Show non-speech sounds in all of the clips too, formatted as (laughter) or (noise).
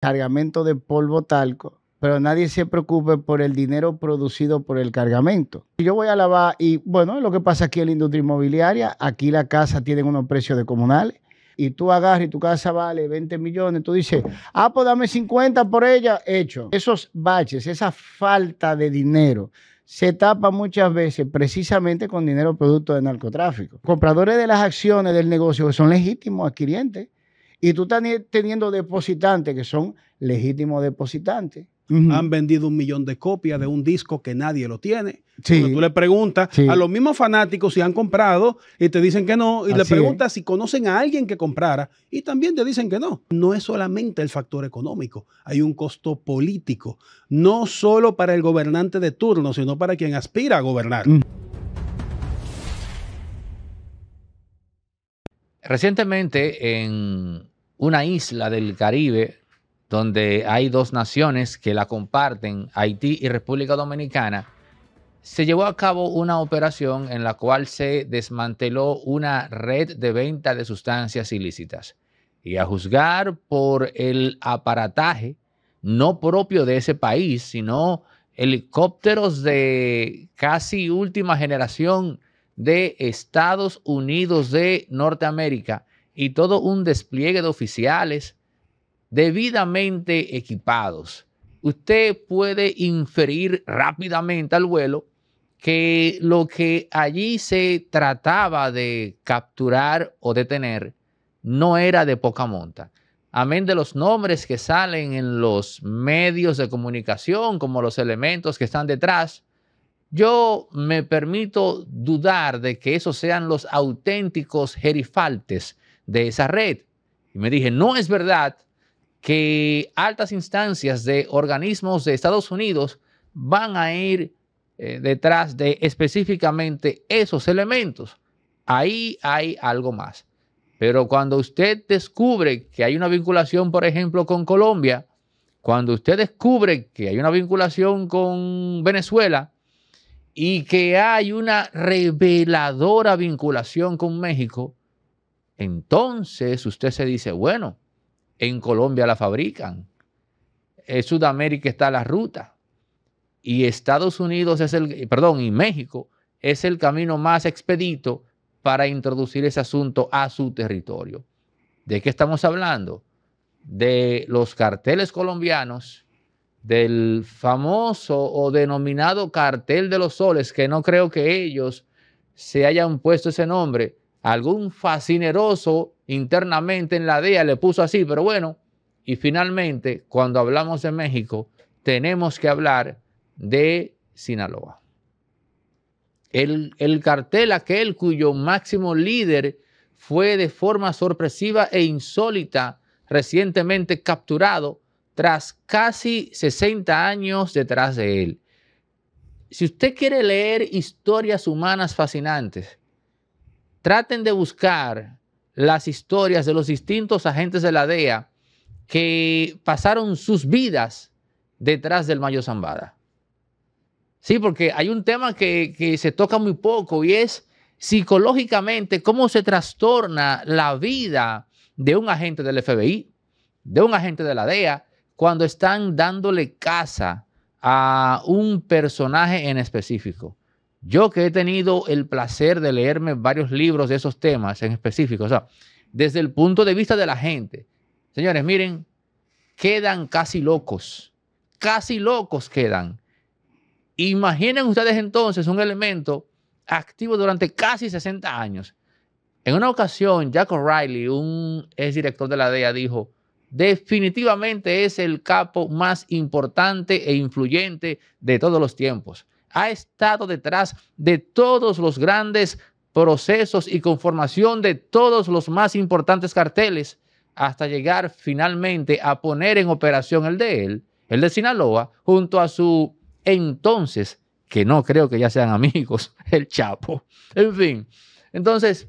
cargamento de polvo talco, pero nadie se preocupe por el dinero producido por el cargamento. Yo voy a lavar y bueno, lo que pasa aquí en la industria inmobiliaria, aquí la casa tiene unos precios de comunales y tú agarras y tu casa vale 20 millones, tú dices, ah, pues dame 50 por ella, hecho. Esos baches, esa falta de dinero se tapa muchas veces precisamente con dinero producto de narcotráfico. Compradores de las acciones del negocio que son legítimos adquirientes y tú estás teniendo depositantes que son legítimos depositantes. Han vendido un millón de copias de un disco que nadie lo tiene. Sí. Cuando tú le preguntas a los mismos fanáticos si han comprado y te dicen que no, y le preguntas si conocen a alguien que comprara y también te dicen que no. No es solamente el factor económico, hay un costo político, no solo para el gobernante de turno, sino para quien aspira a gobernar. Mm. Recientemente, en una isla del Caribe, donde hay dos naciones que la comparten, Haití y República Dominicana, se llevó a cabo una operación en la cual se desmanteló una red de venta de sustancias ilícitas. Y a juzgar por el aparataje, no propio de ese país, sino helicópteros de casi última generación de Estados Unidos de Norteamérica y todo un despliegue de oficiales debidamente equipados. Usted puede inferir rápidamente al vuelo que lo que allí se trataba de capturar o detener no era de poca monta. Amén de los nombres que salen en los medios de comunicación, como los elementos que están detrás, yo me permito dudar de que esos sean los auténticos gerifaltes de esa red. Y me dije, no es verdad que altas instancias de organismos de Estados Unidos van a ir eh, detrás de específicamente esos elementos. Ahí hay algo más. Pero cuando usted descubre que hay una vinculación, por ejemplo, con Colombia, cuando usted descubre que hay una vinculación con Venezuela, y que hay una reveladora vinculación con México, entonces usted se dice, bueno, en Colombia la fabrican, en Sudamérica está la ruta y Estados Unidos es el, perdón, y México es el camino más expedito para introducir ese asunto a su territorio. ¿De qué estamos hablando? De los carteles colombianos del famoso o denominado cartel de los soles, que no creo que ellos se hayan puesto ese nombre. Algún fascineroso internamente en la DEA le puso así, pero bueno. Y finalmente, cuando hablamos de México, tenemos que hablar de Sinaloa. El, el cartel aquel cuyo máximo líder fue de forma sorpresiva e insólita recientemente capturado tras casi 60 años detrás de él. Si usted quiere leer historias humanas fascinantes, traten de buscar las historias de los distintos agentes de la DEA que pasaron sus vidas detrás del Mayo Zambada. Sí, porque hay un tema que, que se toca muy poco y es psicológicamente cómo se trastorna la vida de un agente del FBI, de un agente de la DEA, cuando están dándole casa a un personaje en específico. Yo que he tenido el placer de leerme varios libros de esos temas en específico, o sea, desde el punto de vista de la gente, señores, miren, quedan casi locos, casi locos quedan. Imaginen ustedes entonces un elemento activo durante casi 60 años. En una ocasión, Jack O'Reilly, un exdirector de la DEA, dijo, definitivamente es el capo más importante e influyente de todos los tiempos. Ha estado detrás de todos los grandes procesos y conformación de todos los más importantes carteles hasta llegar finalmente a poner en operación el de él, el de Sinaloa, junto a su entonces, que no creo que ya sean amigos, (laughs) el Chapo. En fin, entonces,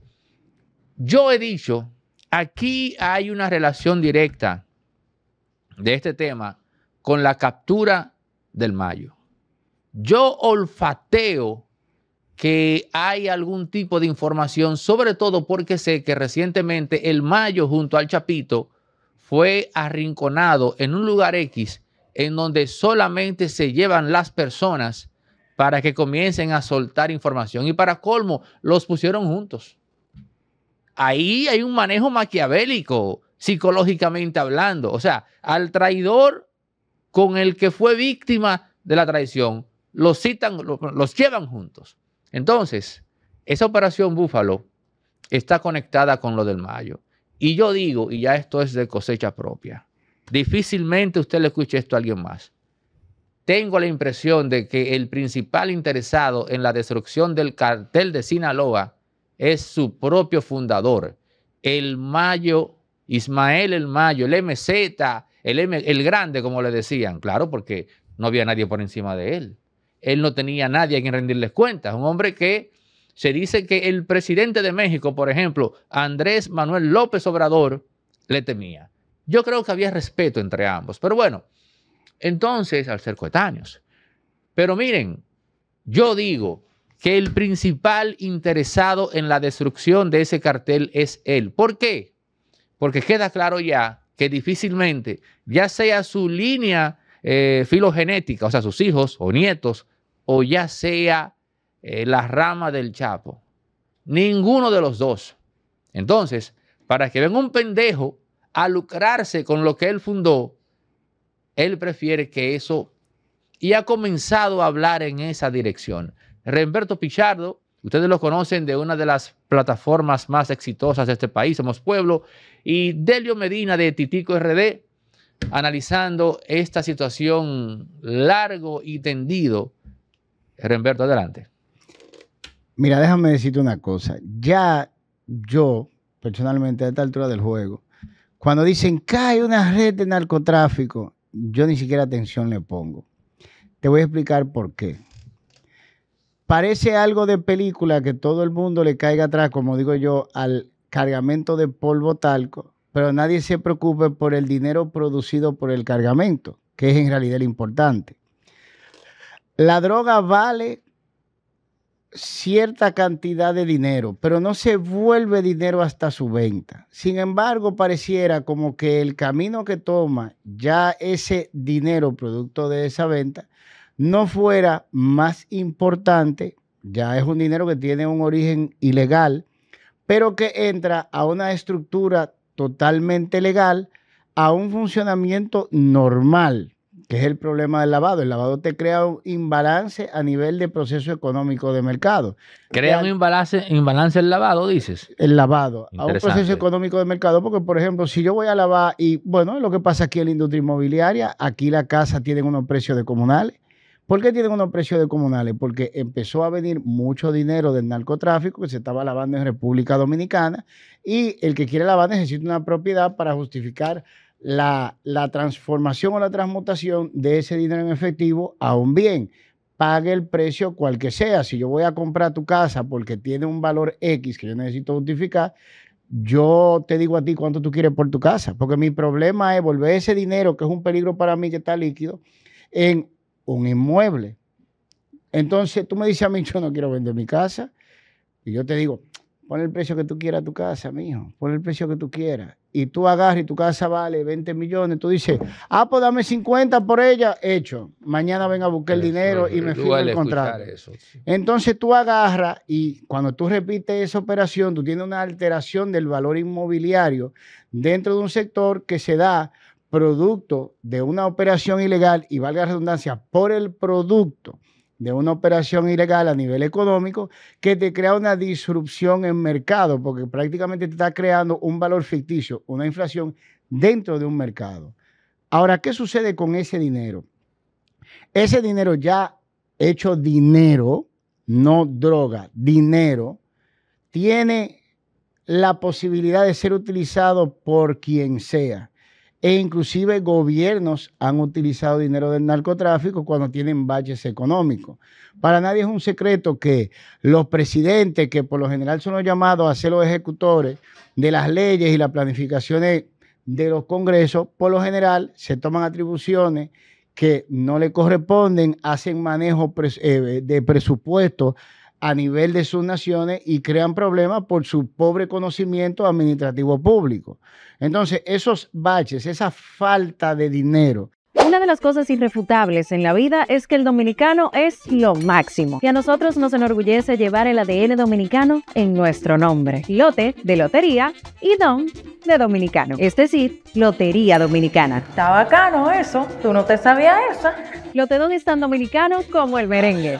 yo he dicho Aquí hay una relación directa de este tema con la captura del mayo. Yo olfateo que hay algún tipo de información, sobre todo porque sé que recientemente el Mayo junto al Chapito fue arrinconado en un lugar X en donde solamente se llevan las personas para que comiencen a soltar información. Y para colmo, los pusieron juntos ahí hay un manejo maquiavélico, psicológicamente hablando. O sea, al traidor con el que fue víctima de la traición, los citan, los, llevan juntos. Entonces, esa operación Búfalo está conectada con lo del Mayo. Y yo digo, y ya esto es de cosecha propia, difícilmente usted le escuche esto a alguien más. Tengo la impresión de que el principal interesado en la destrucción del cartel de Sinaloa es su propio fundador, el Mayo, Ismael el Mayo, el MZ, el, M, el Grande, como le decían, claro, porque no había nadie por encima de él. Él no tenía nadie a quien rendirles cuentas, un hombre que se dice que el presidente de México, por ejemplo, Andrés Manuel López Obrador, le temía. Yo creo que había respeto entre ambos, pero bueno, entonces al ser coetáneos. Pero miren, yo digo que el principal interesado en la destrucción de ese cartel es él. ¿Por qué? Porque queda claro ya que difícilmente, ya sea su línea eh, filogenética, o sea, sus hijos o nietos, o ya sea eh, la rama del Chapo, ninguno de los dos. Entonces, para que venga un pendejo a lucrarse con lo que él fundó, él prefiere que eso y ha comenzado a hablar en esa dirección. Remberto Pichardo, ustedes lo conocen de una de las plataformas más exitosas de este país, Somos Pueblo, y Delio Medina de Titico RD, analizando esta situación largo y tendido. Remberto, adelante. Mira, déjame decirte una cosa. Ya yo, personalmente, a esta altura del juego, cuando dicen que hay una red de narcotráfico, yo ni siquiera atención le pongo. Te voy a explicar por qué parece algo de película que todo el mundo le caiga atrás, como digo yo, al cargamento de polvo talco, pero nadie se preocupe por el dinero producido por el cargamento, que es en realidad lo importante. La droga vale cierta cantidad de dinero, pero no se vuelve dinero hasta su venta. Sin embargo, pareciera como que el camino que toma ya ese dinero producto de esa venta no fuera más importante, ya es un dinero que tiene un origen ilegal, pero que entra a una estructura totalmente legal, a un funcionamiento normal, que es el problema del lavado. El lavado te crea un imbalance a nivel de proceso económico de mercado. Crea un imbalance, el lavado, dices. El lavado, a un proceso económico de mercado, porque por ejemplo, si yo voy a lavar y bueno, lo que pasa aquí en la industria inmobiliaria, aquí la casa tiene unos precios de comunales ¿Por qué tienen unos precios de comunales? Porque empezó a venir mucho dinero del narcotráfico que se estaba lavando en República Dominicana y el que quiere lavar necesita una propiedad para justificar la, la transformación o la transmutación de ese dinero en efectivo a un bien pague el precio cual que sea. Si yo voy a comprar tu casa porque tiene un valor X que yo necesito justificar, yo te digo a ti cuánto tú quieres por tu casa, porque mi problema es volver ese dinero, que es un peligro para mí que está líquido, en un inmueble. Entonces tú me dices a mí, (laughs) yo no quiero vender mi casa. Y yo te digo, pon el precio que tú quieras a tu casa, mijo. Pon el precio que tú quieras. Y tú agarras y tu casa vale 20 millones. Tú dices, ah, pues dame 50 por ella. Hecho. Mañana vengo a buscar el dinero y me firma el contrato. Entonces tú agarras y cuando tú repites esa operación, tú tienes una alteración del valor inmobiliario dentro de un sector que se da producto de una operación ilegal y valga la redundancia, por el producto de una operación ilegal a nivel económico que te crea una disrupción en mercado, porque prácticamente te está creando un valor ficticio, una inflación dentro de un mercado. Ahora, ¿qué sucede con ese dinero? Ese dinero ya hecho dinero, no droga, dinero, tiene la posibilidad de ser utilizado por quien sea e inclusive gobiernos han utilizado dinero del narcotráfico cuando tienen baches económicos. Para nadie es un secreto que los presidentes, que por lo general son los llamados a ser los ejecutores de las leyes y las planificaciones de los congresos, por lo general se toman atribuciones que no le corresponden, hacen manejo eh, de presupuesto a nivel de sus naciones y crean problemas por su pobre conocimiento administrativo público. Entonces, esos baches, esa falta de dinero, una de las cosas irrefutables en la vida es que el dominicano es lo máximo y a nosotros nos enorgullece llevar el ADN dominicano en nuestro nombre. Lote de lotería y don de dominicano, es decir, lotería dominicana. Está bacano eso, tú no te sabías eso. Lote don es tan dominicano como el merengue.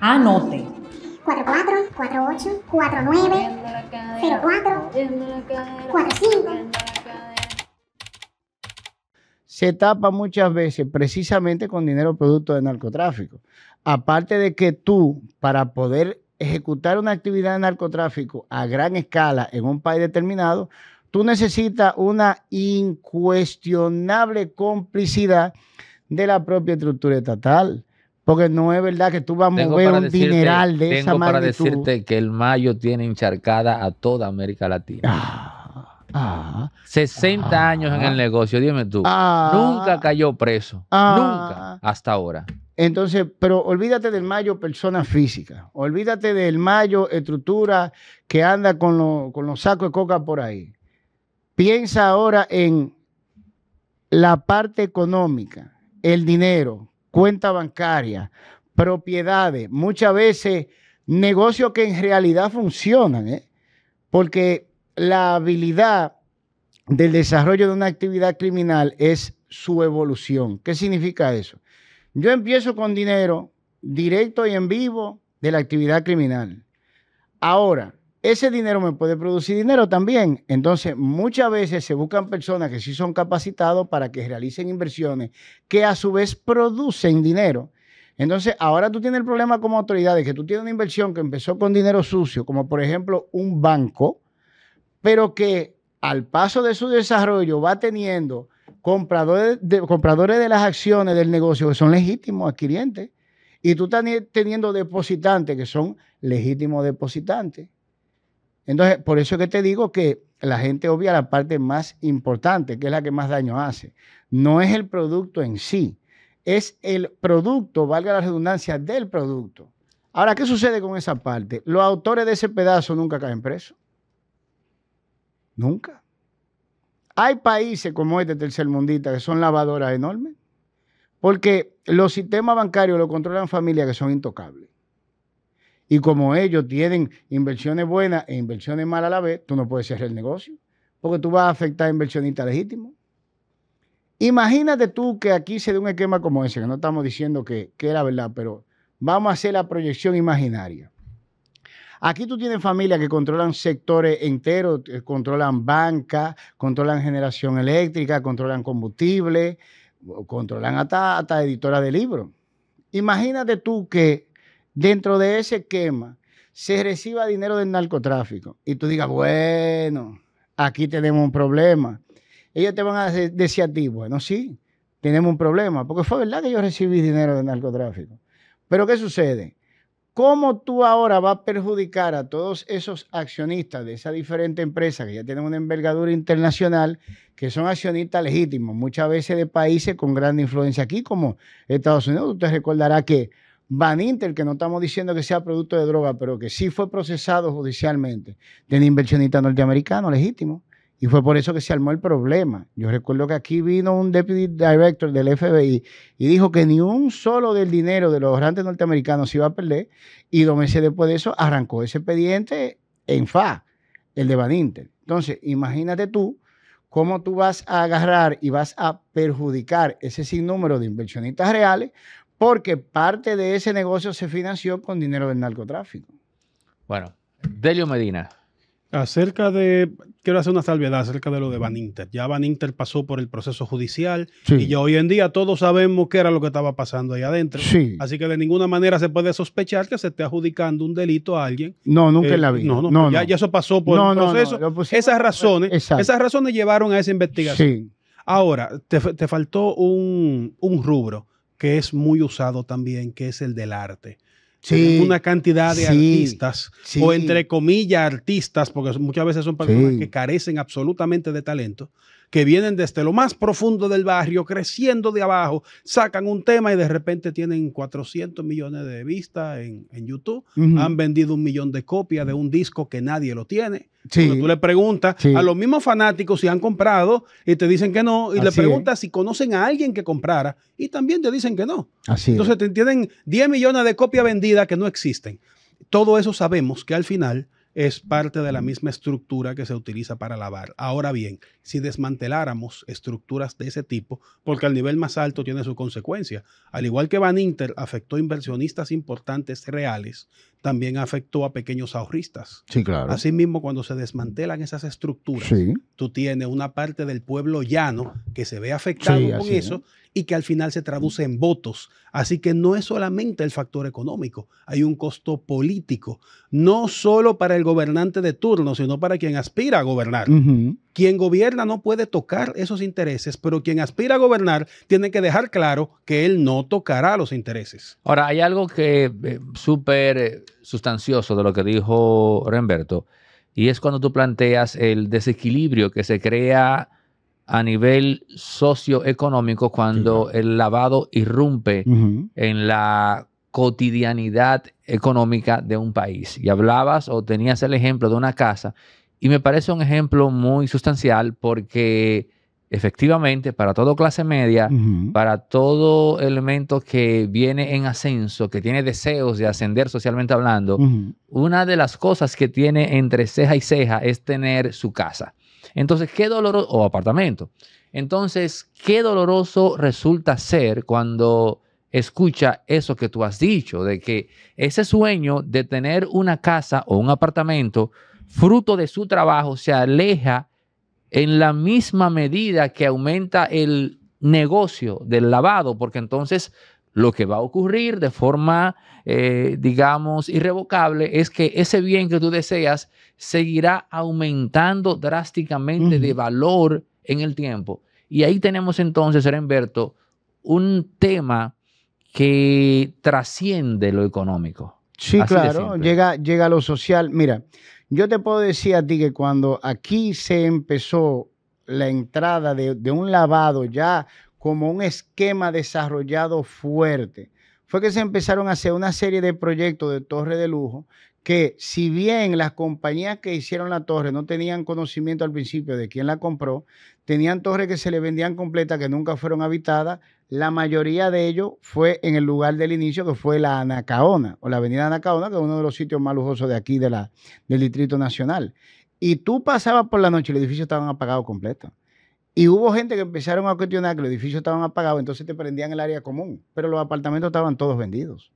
Anote. 44, 48, 49, 04, 45. Se tapa muchas veces precisamente con dinero producto de narcotráfico. Aparte de que tú, para poder ejecutar una actividad de narcotráfico a gran escala en un país determinado, tú necesitas una incuestionable complicidad de la propia estructura estatal. Porque no es verdad que tú vas a mover un dineral de tengo para decirte que el mayo tiene encharcada a toda América Latina. 60 ah, ah, ah. años en el negocio, dime tú. nunca cayó preso. nunca. Hasta ahora. Entonces, pero olvídate del mayo persona física, olvídate del mayo estructura que anda con, con, los sacos de coca por ahí. Piensa ahora en la parte económica, el dinero, cuenta bancaria, propiedades, muchas veces negocios que en realidad funcionan, ¿eh? porque la habilidad del desarrollo de una actividad criminal es su evolución. ¿Qué significa eso? Yo empiezo con dinero directo y en vivo de la actividad criminal. Ahora, ese dinero me puede producir dinero también. Entonces, muchas veces se buscan personas que sí son capacitados para que realicen inversiones que a su vez producen dinero. Entonces, ahora tú tienes el problema como autoridad de que tú tienes una inversión que empezó con dinero sucio, como por ejemplo un banco, pero que al paso de su desarrollo va teniendo compradores de, compradores de las acciones del negocio que son legítimos adquirientes y tú estás teniendo depositantes que son legítimos depositantes. Entonces, por eso que te digo que la gente obvia la parte más importante, que es la que más daño hace. No es el producto en sí, es el producto, valga la redundancia, del producto. Ahora, ¿qué sucede con esa parte? Los autores de ese pedazo nunca caen presos. Nunca. Hay países como este tercermundista que son lavadoras enormes, porque los sistemas bancarios lo controlan familias que son intocables. Y como ellos tienen inversiones buenas e inversiones malas a la vez, tú no puedes cerrar el negocio, porque tú vas a afectar a inversionistas legítimos. Imagínate tú que aquí se dé un esquema como ese, que no estamos diciendo que, que la verdad, pero vamos a hacer la proyección imaginaria. Aquí tú tienes familias que controlan sectores enteros, eh, controlan banca, controlan generación eléctrica, controlan combustible, controlan hasta, hasta editoras de libros. Imagínate tú que dentro de ese esquema se reciba dinero del narcotráfico y tú digas, bueno, aquí tenemos un problema. Ellos te van a decir a ti, bueno, sí, tenemos un problema, porque fue verdad que yo recibí dinero del narcotráfico. Pero ¿qué sucede? ¿Cómo tú ahora vas a perjudicar a todos esos accionistas de esa diferente empresa que ya tienen una envergadura internacional, que son accionistas legítimos, muchas veces de países con gran influencia aquí, como Estados Unidos? Usted recordará que Van Inter, que no estamos diciendo que sea producto de droga, pero que sí fue procesado judicialmente, de un inversionista norteamericano legítimo. Y fue por eso que se armó el problema. Yo recuerdo que aquí vino un deputy director del FBI y dijo que ni un solo del dinero de los grandes norteamericanos se iba a perder. Y dos meses después de eso arrancó ese expediente en FA, el de Van Inter. Entonces, imagínate tú cómo tú vas a agarrar y vas a perjudicar ese sinnúmero de inversionistas reales porque parte de ese negocio se financió con dinero del narcotráfico. Bueno, Delio Medina. Acerca de, quiero hacer una salvedad acerca de lo de Van Inter. Ya Van Inter pasó por el proceso judicial y ya hoy en día todos sabemos qué era lo que estaba pasando ahí adentro. Así que de ninguna manera se puede sospechar que se esté adjudicando un delito a alguien. No, nunca eh, en la vida. No, no, ya, eso pasó por el proceso. esas razones, esas razones llevaron a esa investigación. Ahora, te, faltó un, un rubro que es muy usado también, que es el del arte. Sí, una cantidad de artistas, o entre comillas artistas, porque muchas veces son personas que carecen absolutamente de talento, que vienen desde lo más profundo del barrio, creciendo de abajo, sacan un tema y de repente tienen 400 millones de vistas en, YouTube, han vendido un millón de copias de un disco que nadie lo tiene. Cuando tú le preguntas a los mismos fanáticos si han comprado y te dicen que no, y le preguntas si conocen a alguien que comprara y también te dicen que no. Así Entonces te tienen 10 millones de copias vendidas que no existen. Todo eso sabemos que al final es parte de la misma estructura que se utiliza para lavar. Ahora bien, si desmanteláramos estructuras de ese tipo, porque al nivel más alto tiene su consecuencia, al igual que Van Inter afectó inversionistas importantes reales, también afectó a pequeños ahorristas. Sí, claro. Asimismo, cuando se desmantelan esas estructuras, tú tienes una parte del pueblo llano que se ve afectado con eso y que al final se traduce en votos. Así que no es solamente el factor económico, hay un costo político, no solo para el gobernante de turno, sino para quien aspira a gobernar. Quien gobierna no puede tocar esos intereses, pero quien aspira a gobernar tiene que dejar claro que él no tocará los intereses. Ahora, hay algo que eh, súper eh, sustancioso de lo que dijo Renberto y es cuando tú planteas el desequilibrio que se crea a nivel socioeconómico cuando el lavado irrumpe en la cotidianidad económica de un país. Y hablabas o tenías el ejemplo de una casa y me parece un ejemplo muy sustancial porque efectivamente para toda clase media, para todo elemento que viene en ascenso, que tiene deseos de ascender socialmente hablando, una de las cosas que tiene entre ceja y ceja es tener su casa. Entonces, qué doloroso, o apartamento. Entonces, qué doloroso resulta ser cuando escucha eso que tú has dicho, de que ese sueño de tener una casa o un apartamento fruto de su trabajo, se aleja en la misma medida que aumenta el negocio del lavado, porque entonces lo que va a ocurrir de forma, eh, digamos, irrevocable es que ese bien que tú deseas seguirá aumentando drásticamente de valor en el tiempo. Y ahí tenemos entonces, Serenberto, un tema que trasciende lo económico. Sí, claro, llega, llega a lo social. Mira, yo te puedo decir a ti que cuando aquí se empezó la entrada de, de un lavado ya como un esquema desarrollado fuerte, fue que se empezaron a hacer una serie de proyectos de torre de lujo que si bien las compañías que hicieron la torre no tenían conocimiento al principio de quién la compró, tenían torres que se le vendían completas que nunca fueron habitadas, la mayoría de ellos fue en el lugar del inicio que fue la Anacaona o la avenida Anacaona, que es uno de los sitios más lujosos de aquí de la, del Distrito Nacional. Y tú pasabas por la noche y los edificios estaban apagados completos. Y hubo gente que empezaron a cuestionar que los edificios estaban apagados, entonces te prendían el área común, pero los apartamentos estaban todos vendidos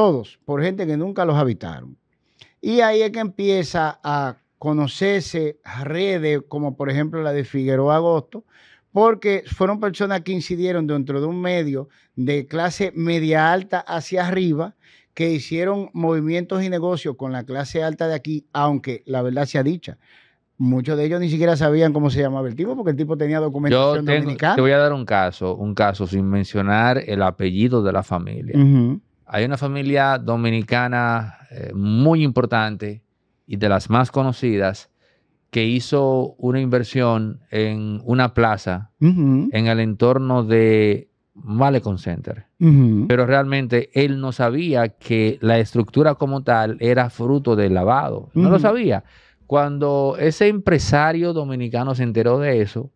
todos, por gente que nunca los habitaron. Y ahí es que empieza a conocerse redes como por ejemplo la de Figueroa Agosto, porque fueron personas que incidieron dentro de un medio de clase media alta hacia arriba, que hicieron movimientos y negocios con la clase alta de aquí, aunque la verdad sea dicha. Muchos de ellos ni siquiera sabían cómo se llamaba el tipo porque el tipo tenía documentación Yo Te voy a dar un caso, un caso sin mencionar el apellido de la familia. Hay una familia dominicana eh, muy importante y de las más conocidas que hizo una inversión en una plaza en el entorno de Malecon Center. Pero realmente él no sabía que la estructura como tal era fruto del lavado. No lo sabía. Cuando ese empresario dominicano se enteró de eso,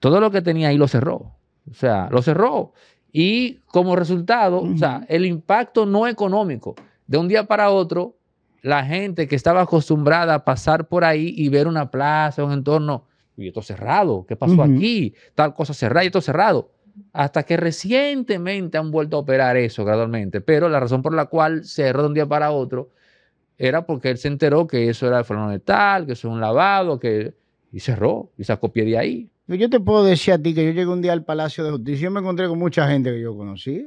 todo lo que tenía ahí lo cerró. O sea, lo cerró y como resultado, o sea, el impacto no económico, de un día para otro, la gente que estaba acostumbrada a pasar por ahí y ver una plaza, un entorno, y esto cerrado, ¿qué pasó aquí? Tal cosa cerrada y esto cerrado. Hasta que recientemente han vuelto a operar eso gradualmente, pero la razón por la cual cerró de un día para otro era porque él se enteró que eso era el freno de tal, que eso es un lavado, que... y cerró y sacó pie de ahí. Yo te puedo decir a ti que yo llegué un día al Palacio de Justicia y me encontré con mucha gente que yo conocí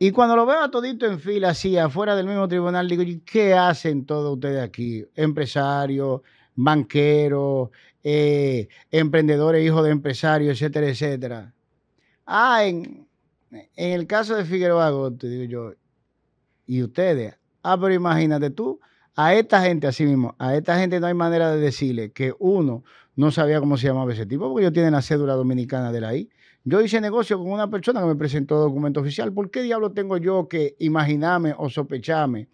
Y cuando lo veo a todito en fila, así, afuera del mismo tribunal, digo, ¿qué hacen todos ustedes aquí? Empresarios, banqueros, eh, emprendedores, hijos de empresarios, etcétera, etcétera. Ah, en, el caso de Figueroa te digo yo, ¿y ustedes? Ah, pero imagínate tú, a esta gente, así mismo, a esta gente no hay manera de decirle que uno no sabía cómo se llamaba ese tipo, porque yo tienen la cédula dominicana de la I. Yo hice negocio con una persona que me presentó documento oficial. ¿Por qué diablo tengo yo que imaginarme o sospecharme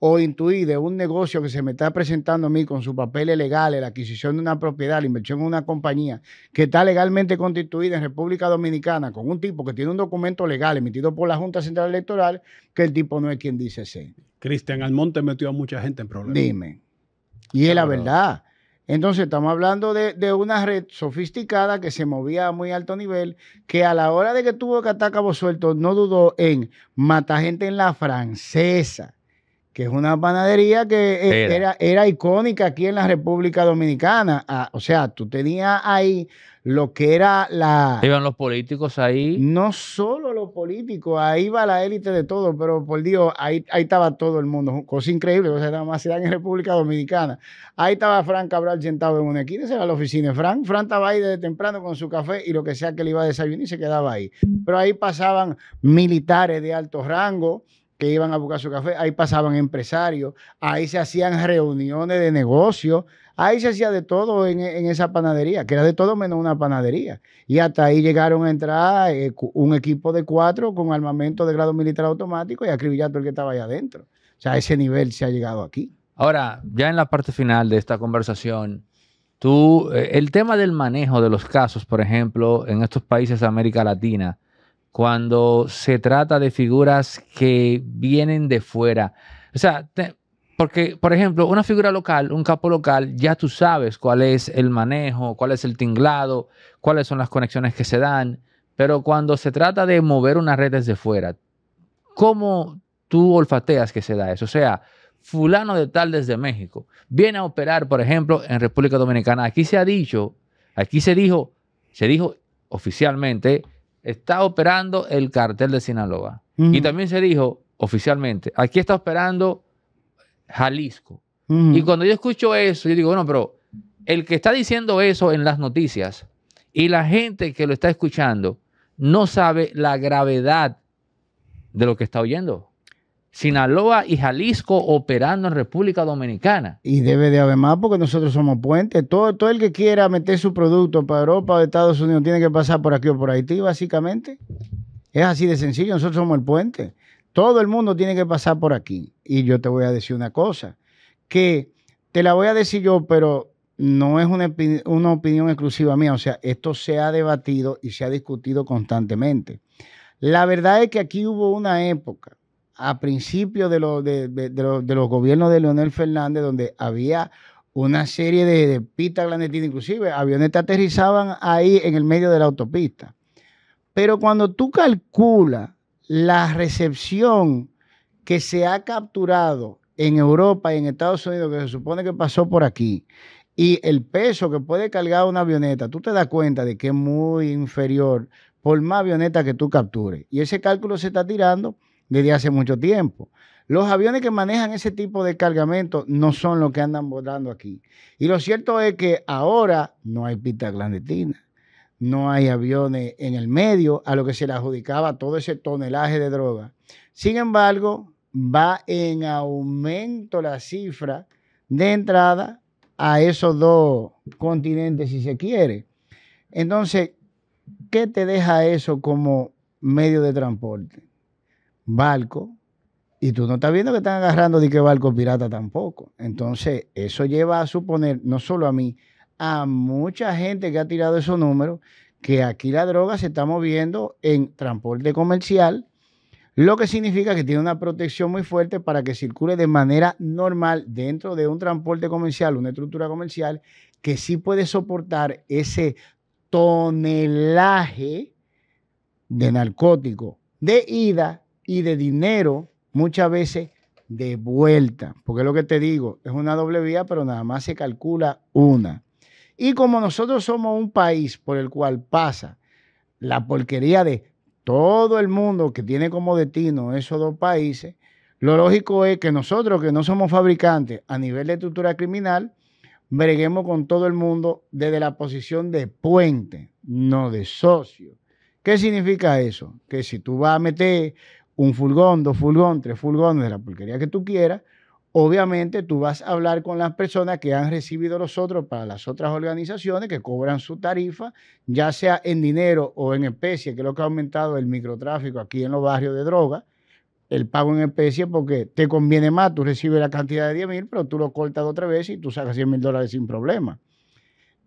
o intuir de un negocio que se me está presentando a mí con sus papeles legales, la adquisición de una propiedad, la inversión en una compañía que está legalmente constituida en República Dominicana con un tipo que tiene un documento legal emitido por la Junta Central Electoral, que el tipo no es quien dice ser. Cristian Almonte metió a mucha gente en problemas. Dime. Y es la verdad. Entonces estamos hablando de, una red sofisticada que se movía a muy alto nivel, que a la hora de que tuvo que atacar a suelto, no dudó en matar gente en la francesa que es una panadería que eh, era. Era, icónica aquí en la República Dominicana. Ah, o sea, tú tenías ahí lo que era la... Iban los políticos ahí. No solo los políticos, ahí va la élite de todo, pero por Dios, ahí, ahí estaba todo el mundo. Cosa increíble, o sea, nada más se en República Dominicana. Ahí estaba Frank Cabral sentado en una esquina, era la oficina. Frank, Frank estaba ahí desde temprano con su café y lo que sea que le iba a desayunar y se quedaba ahí. Pero ahí pasaban militares de alto rango, que iban a buscar su café, ahí pasaban empresarios, ahí se hacían reuniones de negocio, ahí se hacía de todo en, esa panadería, que era de todo menos una panadería. Y hasta ahí llegaron a entrar eh, un equipo de cuatro con armamento de grado militar automático y acribillar el que estaba allá adentro. O sea, ese nivel se ha llegado aquí. Ahora, ya en la parte final de esta conversación, tú, eh, el tema del manejo de los casos, por ejemplo, en estos países de América Latina, cuando se trata de figuras que vienen de fuera. O sea, porque, por ejemplo, una figura local, un capo local, ya tú sabes cuál es el manejo, cuál es el tinglado, cuáles son las conexiones que se dan. Pero cuando se trata de mover una red desde fuera, ¿cómo tú olfateas que se da eso? O sea, fulano de tal desde México viene a operar, por ejemplo, en República Dominicana. Aquí se ha dicho, aquí se dijo, se dijo oficialmente está operando el cartel de Sinaloa. Y también se dijo oficialmente, aquí está operando Jalisco. Y cuando yo escucho eso, yo digo, bueno, pero el que está diciendo eso en las noticias y la gente que lo está escuchando no sabe la gravedad de lo que está oyendo. Sinaloa y Jalisco operando en República Dominicana. Y debe de haber más porque nosotros somos puentes. Todo, todo el que quiera meter su producto para Europa o Estados Unidos tiene que pasar por aquí o por Haití, básicamente. Es así de sencillo, nosotros somos el puente. Todo el mundo tiene que pasar por aquí. Y yo te voy a decir una cosa, que te la voy a decir yo, pero no es una opinión exclusiva mía. O sea, esto se ha debatido y se ha discutido constantemente. La verdad es que aquí hubo una época a principios de, de, los gobiernos de Leonel Fernández, donde había una serie de, pistas clandestinas, inclusive avionetas aterrizaban ahí en el medio de la autopista. Pero cuando tú calculas la recepción que se ha capturado en Europa y en Estados Unidos, que se supone que pasó por aquí, y el peso que puede cargar una avioneta, tú te das cuenta de que es muy inferior por más avioneta que tú captures. Y ese cálculo se está tirando desde hace mucho tiempo. Los aviones que manejan ese tipo de cargamento no son los que andan volando aquí. Y lo cierto es que ahora no hay pista clandestina, no hay aviones en el medio a lo que se le adjudicaba todo ese tonelaje de droga. Sin embargo, va en aumento la cifra de entrada a esos dos continentes, si se quiere. Entonces, ¿qué te deja eso como medio de transporte? barco y tú no estás viendo que están agarrando de qué barco pirata tampoco. Entonces, eso lleva a suponer, no solo a mí, a mucha gente que ha tirado esos números, que aquí la droga se está moviendo en transporte comercial, lo que significa que tiene una protección muy fuerte para que circule de manera normal dentro de un transporte comercial, una estructura comercial, que sí puede soportar ese tonelaje de narcótico de ida y de dinero muchas veces de vuelta, porque es lo que te digo, es una doble vía, pero nada más se calcula una. Y como nosotros somos un país por el cual pasa la porquería de todo el mundo que tiene como destino esos dos países, lo lógico es que nosotros que no somos fabricantes a nivel de estructura criminal, breguemos con todo el mundo desde la posición de puente, no de socio. ¿Qué significa eso? Que si tú vas a meter un fulgón, dos fulgón, tres fulgones de la pulquería que tú quieras, obviamente tú vas a hablar con las personas que han recibido los otros para las otras organizaciones que cobran su tarifa, ya sea en dinero o en especie, que es lo que ha aumentado el microtráfico aquí en los barrios de droga, el pago en especie porque te conviene más, tú recibes la cantidad de 10 mil, pero tú lo cortas otra vez y tú sacas 100 mil dólares sin problema.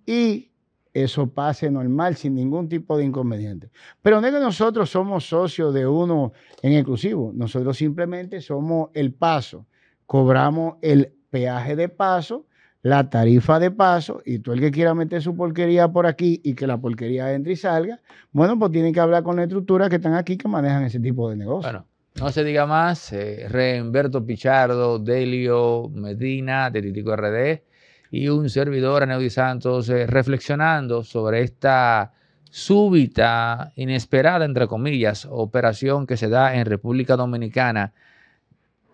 Y eso pase normal, sin ningún tipo de inconveniente. Pero no es que nosotros somos socios de uno en exclusivo, nosotros simplemente somos el paso, cobramos el peaje de paso, la tarifa de paso, y tú el que quiera meter su porquería por aquí y que la porquería entre y salga, bueno, pues tienen que hablar con la estructura que están aquí que manejan ese tipo de negocio. Bueno. No se diga más, eh, Pichardo, Delio Medina, de Titico RD, y un servidor, Aneudi Santos, eh, reflexionando sobre esta súbita, inesperada, entre comillas, operación que se da en República Dominicana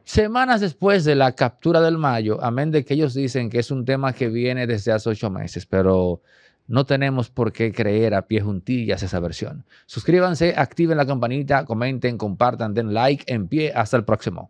semanas después de la captura del Mayo, amén de que ellos dicen que es un tema que viene desde hace ocho meses, pero no tenemos por qué creer a pie juntillas esa versión. Suscríbanse, activen la campanita, comenten, compartan, den like, en pie, hasta el próximo.